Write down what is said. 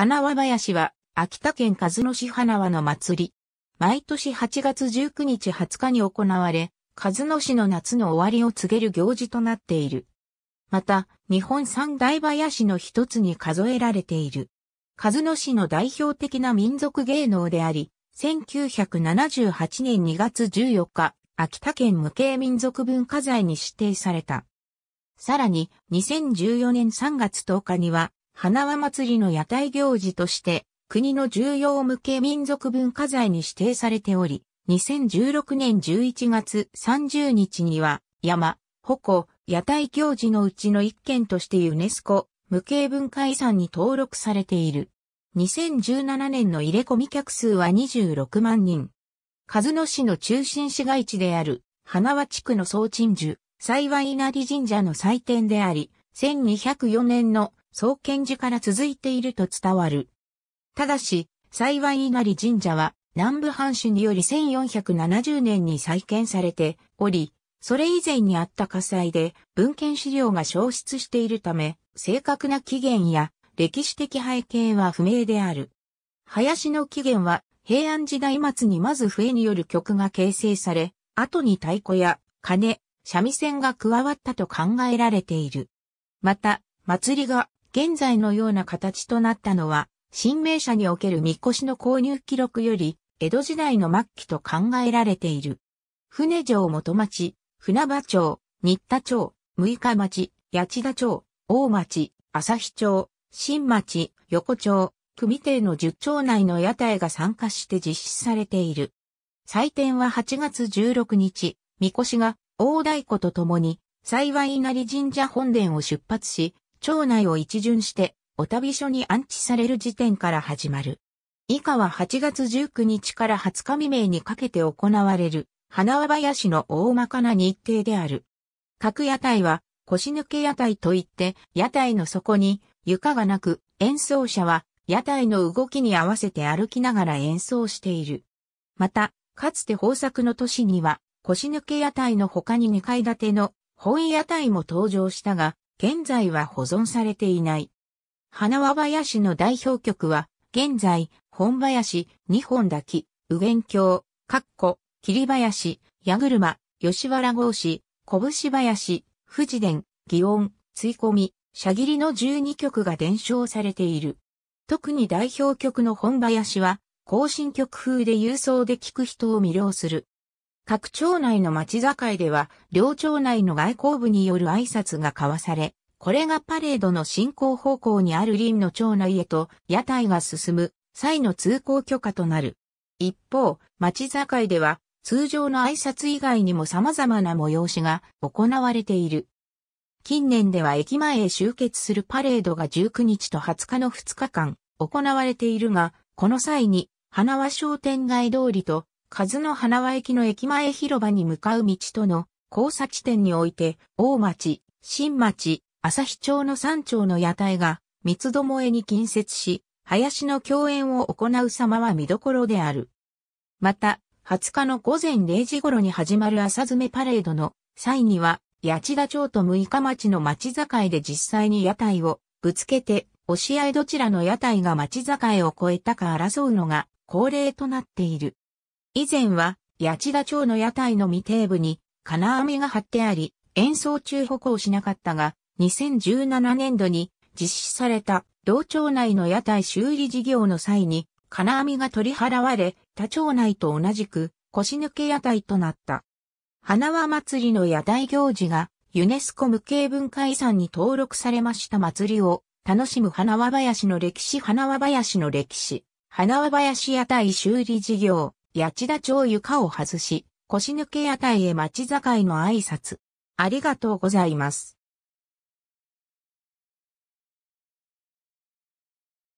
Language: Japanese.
花輪林は、秋田県和野市花輪の祭り。毎年8月19日20日に行われ、和野市の夏の終わりを告げる行事となっている。また、日本三大林の一つに数えられている。和野市の代表的な民族芸能であり、1978年2月14日、秋田県無形民族文化財に指定された。さらに、2014年3月10日には、花輪祭りの屋台行事として、国の重要無形民族文化財に指定されており、2016年11月30日には、山、鉾、屋台行事のうちの一件としてユネスコ、無形文化遺産に登録されている。2017年の入れ込み客数は26万人。数野市の中心市街地である、花輪地区の総鎮守、幸い稲荷神社の祭典であり、1204年の創建時から続いていると伝わる。ただし、幸い稲荷神社は南部藩主により1470年に再建されており、それ以前にあった火災で文献資料が消失しているため、正確な起源や歴史的背景は不明である。林の起源は平安時代末にまず笛による曲が形成され、後に太鼓や鐘、三味線が加わったと考えられている。また、祭りが現在のような形となったのは、新名社におけるみこしの購入記録より、江戸時代の末期と考えられている。船城元町、船場町、新田町、六日町、八田町、大町、旭町、新町、横町、組定の10町内の屋台が参加して実施されている。祭典は8月16日、みこしが大太鼓とともに、幸い稲荷神社本殿を出発し、町内を一巡して、お旅所に安置される時点から始まる。以下は8月19日から20日未明にかけて行われる、花輪林の大まかな日程である。各屋台は、腰抜け屋台といって、屋台の底に床がなく、演奏者は屋台の動きに合わせて歩きながら演奏している。また、かつて豊作の年には、腰抜け屋台の他に2階建ての本屋台も登場したが、現在は保存されていない。花輪林の代表曲は、現在、本林、二本滝、右元橋、かっこ、霧林、矢車、吉原郷子、拳林、富士殿、祇園、追込み、しゃぎりの12曲が伝承されている。特に代表曲の本林は、更新曲風で郵送で聴く人を魅了する。各町内の町境では、両町内の外交部による挨拶が交わされ、これがパレードの進行方向にある林の町内へと屋台が進む際の通行許可となる。一方、町境では通常の挨拶以外にも様々な催しが行われている。近年では駅前へ集結するパレードが19日と20日の2日間行われているが、この際に花輪商店街通りと和野花輪駅の駅前広場に向かう道との交差地点において、大町、新町、日町の山頂の屋台が、三つどもえに近接し、林の共演を行う様は見どころである。また、20日の午前0時頃に始まる朝詰めパレードの際には、八千田町と六日町の町境で実際に屋台をぶつけて、押し合いどちらの屋台が町境を越えたか争うのが恒例となっている。以前は、八千田町の屋台の未定部に、金網が張ってあり、演奏中歩行しなかったが、2017年度に実施された同町内の屋台修理事業の際に、金網が取り払われ、他町内と同じく腰抜け屋台となった。花輪祭りの屋台行事がユネスコ無形文化遺産に登録されました祭りを楽しむ花輪林の歴史花輪林の歴史花輪林屋台修理事業八田町床を外し、腰抜け屋台へ町境の挨拶。ありがとうございます。